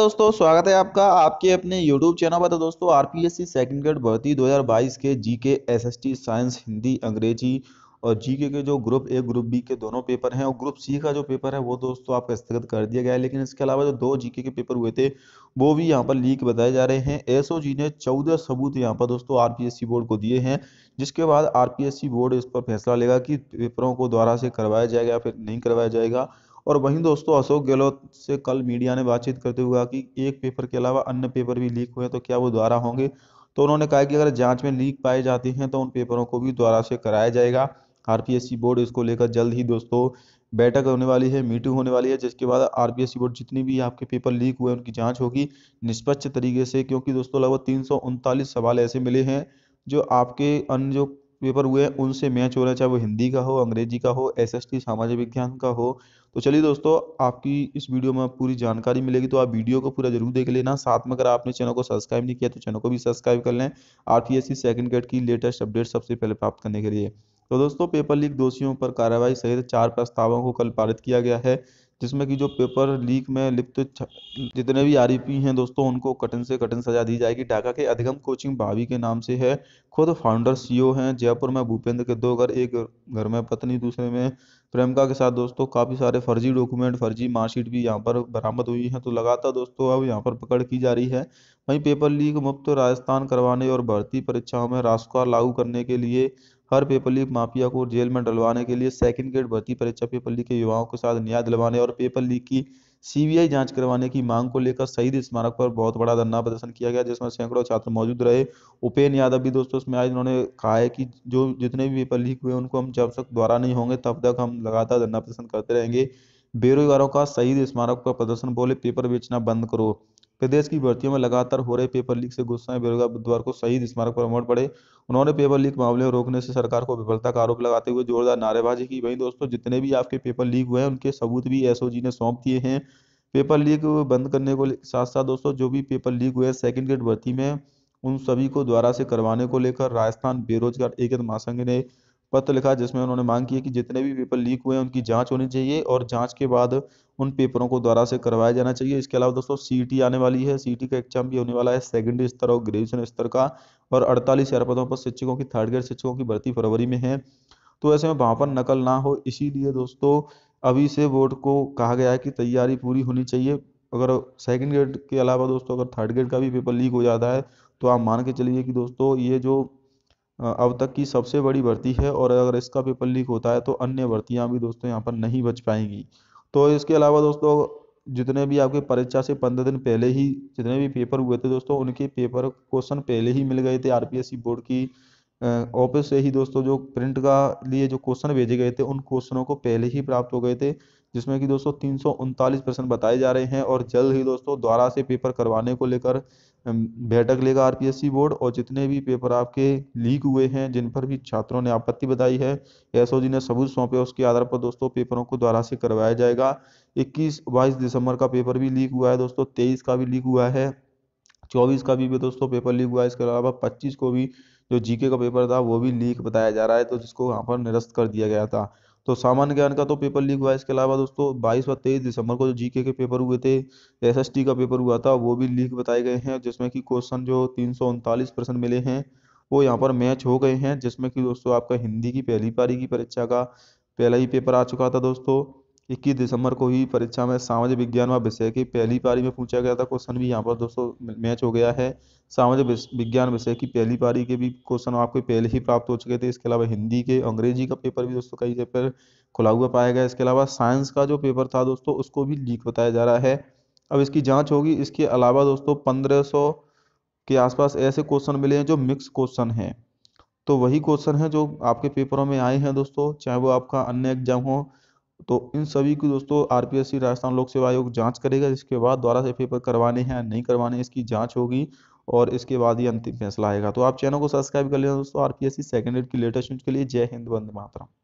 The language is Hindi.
दोस्तों स्वागत है आपका आपके अपने YouTube चैनल पर तो दोस्तों R P S C second grade भर्ती 2022 के G K S S T science Hindi अंग्रेजी और जी के के जो ग्रुप ए ग्रुप बी के दोनों पेपर हैं और ग्रुप सी का जो पेपर है वो दोस्तों आपका स्थगित कर दिया गया है लेकिन इसके अलावा जो दो जीके के पेपर हुए थे वो भी यहाँ पर लीक बताए जा रहे हैं एसओजी ने चौदह सबूत यहाँ पर दोस्तों आरपीएससी बोर्ड को दिए हैं जिसके बाद आरपीएससी बोर्ड इस पर फैसला लेगा कि पेपरों को दोबारा से करवाया जाएगा या फिर नहीं करवाया जाएगा और वहीं दोस्तों अशोक गहलोत से कल मीडिया ने बातचीत करते हुए कहा कि एक पेपर के अलावा अन्य पेपर भी लीक हुए तो क्या वो द्वारा होंगे तो उन्होंने कहा कि अगर जांच में लीक पाए जाते हैं तो उन पेपरों को भी द्वारा से कराया जाएगा आर बोर्ड इसको लेकर जल्द ही दोस्तों बैठक होने वाली है मीटिंग होने वाली है जिसके बाद आर बोर्ड जितनी भी आपके पेपर लीक हुए उनकी जाँच होगी निष्पक्ष तरीके से क्योंकि दोस्तों लगभग तीन सवाल ऐसे मिले हैं जो आपके अन्य जो पेपर हुए हैं उनसे मैच हो रहा है चाहे वो हिंदी का हो अंग्रेजी का हो एस एस टी सामाजिक विज्ञान का हो तो चलिए दोस्तों आपकी इस वीडियो में पूरी जानकारी मिलेगी तो आप वीडियो को पूरा जरूर देख लेना साथ में अगर आपने चैनल को सब्सक्राइब नहीं किया तो चैनल को भी सब्सक्राइब कर लें R T S C second grade की लेटेस्ट अपडेट सबसे पहले प्राप्त करने के लिए तो दोस्तों पेपर लीक दोषियों पर कार्रवाई सहित चार प्रस्तावों को कल पारित किया गया है जिसमें कि जो पेपर लीक में लिप्त जितने भी आर e हैं दोस्तों उनको कठिन से कठिन सजा दी जाएगी ढाका के अधिगम कोचिंग भावी के नाम से है खुद फाउंडर सीईओ e हैं जयपुर में भूपेंद्र के दो घर एक घर में पत्नी दूसरे में प्रेमिका के साथ दोस्तों काफ़ी सारे फर्जी डॉक्यूमेंट फर्जी मार्कशीट भी यहाँ पर बरामद हुई है तो लगातार दोस्तों अब यहाँ पर पकड़ की जा रही है वहीं पेपर लीक मुफ्त राजस्थान करवाने और भर्ती परीक्षाओं में रास्कार लागू करने के लिए हर पेपर लीक माफिया को जेल में डलवाने के लिए सेकंड ग्रेड भर्ती परीक्षा पेपर लीक के युवाओं के साथ न्याय दिलवाने और और पेपर लीक की सीबीआई जांच करवाने की मांग को लेकर शहीद स्मारक पर बहुत बड़ा धरना प्रदर्शन किया गया जिसमें सैकड़ों छात्र मौजूद रहे उपेन यादव भी दोस्तों इसमें आज उन्होंने कहा है कि जो जितने भी पेपर लीक हुए उनको हम जब तक द्वारा नहीं होंगे तब तक हम लगातार धरना प्रदर्शन करते रहेंगे बेरोजगारों का शहीद स्मारक पर प्रदर्शन बोले पेपर बेचना बंद करो प्रदेश की भर्तियों में लगातार हो रहे पेपर लीक से गुस्सा में बेरोजगार बुधवार को शहीद स्मारक पर उमड़ पड़े उन्होंने पेपर लीक मामले को रोकने से सरकार को विफलता का आरोप लगाते हुए जोरदार नारेबाजी की वहीं दोस्तों जितने भी आपके पेपर लीक हुए हैं उनके सबूत भी एसओजी ने सौंप दिए हैं पेपर लीक बंद करने को साथ साथ दोस्तों जो भी पेपर लीक हुए सेकेंड ग्रेड भर्ती में उन सभी को द्वारा से करवाने को लेकर राजस्थान बेरोजगार एकद महासंघ ने पत्र लिखा जिसमें उन्होंने मांग की है कि जितने भी पेपर लीक हुए हैं उनकी जांच होनी चाहिए और जांच के बाद उन पेपरों को दोबारा से करवाया जाना चाहिए इसके अलावा दोस्तों सी आने वाली है सी का एग्जाम भी होने वाला है सेकेंडरी स्तर और ग्रेजुएशन स्तर का और अड़तालीस हजार पदों पर शिक्षकों की थर्ड ग्रेड शिक्षकों की भर्ती फरवरी में है तो ऐसे में वहाँ पर नकल ना हो इसीलिए दोस्तों अभी से बोर्ड को कहा गया है कि तैयारी पूरी होनी चाहिए अगर सेकेंड ग्रेड के अलावा दोस्तों अगर थर्ड ग्रेड का भी पेपर लीक हो जाता है तो आप मान के चलिए कि दोस्तों ये जो अब तक की सबसे बड़ी भर्ती है और अगर इसका पेपर लीक होता है तो अन्य भर्तियाँ भी दोस्तों यहाँ पर नहीं बच पाएंगी तो इसके अलावा दोस्तों जितने भी आपके परीक्षा से पंद्रह दिन पहले ही जितने भी पेपर हुए थे दोस्तों उनके पेपर क्वेश्चन पहले ही मिल गए थे आर बोर्ड की ऑफिस से ही दोस्तों जो प्रिंट का लिए जो क्वेश्चन भेजे गए थे उन क्वेश्चनों को पहले ही प्राप्त हो गए थे जिसमें कि दोस्तों तीन प्रश्न बताए जा रहे हैं और जल्द ही दोस्तों द्वारा से पेपर करवाने को लेकर बैठक लेगा आरपीएससी बोर्ड और जितने भी पेपर आपके लीक हुए हैं जिन पर भी छात्रों ने आपत्ति बताई है एस ने सबूत सौंपे उसके आधार पर दोस्तों पेपरों को द्वारा से करवाया जाएगा इक्कीस बाईस दिसंबर का पेपर भी लीक हुआ है दोस्तों तेईस का भी लीक हुआ है चौबीस का भी, भी दोस्तों पेपर लीक हुआ है इसके अलावा पच्चीस को भी जो जी के का पेपर था वो भी लीक बताया जा रहा है तो जिसको वहाँ पर निरस्त कर दिया गया था तो सामान्य ज्ञान का तो पेपर लीक हुआ इसके अलावा दोस्तों बाईस व तेईस दिसंबर को जो जीके के पेपर हुए थे एस का पेपर हुआ था वो भी लीक बताए गए हैं जिसमें कि क्वेश्चन जो तीन मिले हैं वो यहाँ पर मैच हो गए हैं जिसमें कि दोस्तों आपका हिंदी की पहली पारी की परीक्षा का पहला ही पेपर आ चुका था दोस्तों इक्कीस दिसंबर को ही परीक्षा में सामाजिक विज्ञान व विषय की पहली पारी में पूछा गया था क्वेश्चन भी यहाँ पर दोस्तों मैच हो गया है सामाजिक विज्ञान विषय की पहली पारी के भी क्वेश्चन आपके पहले ही प्राप्त हो चुके थे इसके अलावा हिंदी के अंग्रेजी का पेपर भी दोस्तों कई पेपर खुला हुआ पाया गया इसके अलावा साइंस का जो पेपर था दोस्तों उसको भी लीक बताया जा रहा है अब इसकी जाँच होगी इसके अलावा दोस्तों पंद्रह के आसपास ऐसे क्वेश्चन मिले हैं जो मिक्स क्वेश्चन हैं तो वही क्वेश्चन है जो आपके पेपरों में आए हैं दोस्तों चाहे वो आपका अन्य एग्जाम हो तो इन सभी की दोस्तों आर राजस्थान लोक सेवा आयोग जाँच करेगा इसके बाद द्वारा से पेपर करवाने हैं नहीं करवाने इसकी जाँच होगी और इसके बाद ही अंतिम फैसला आएगा तो आप चैनल को सब्सक्राइब कर लेना दोस्तों आर पी सेकेंड की लेटेस्ट न्यूज के लिए जय हिंद बंद मातरम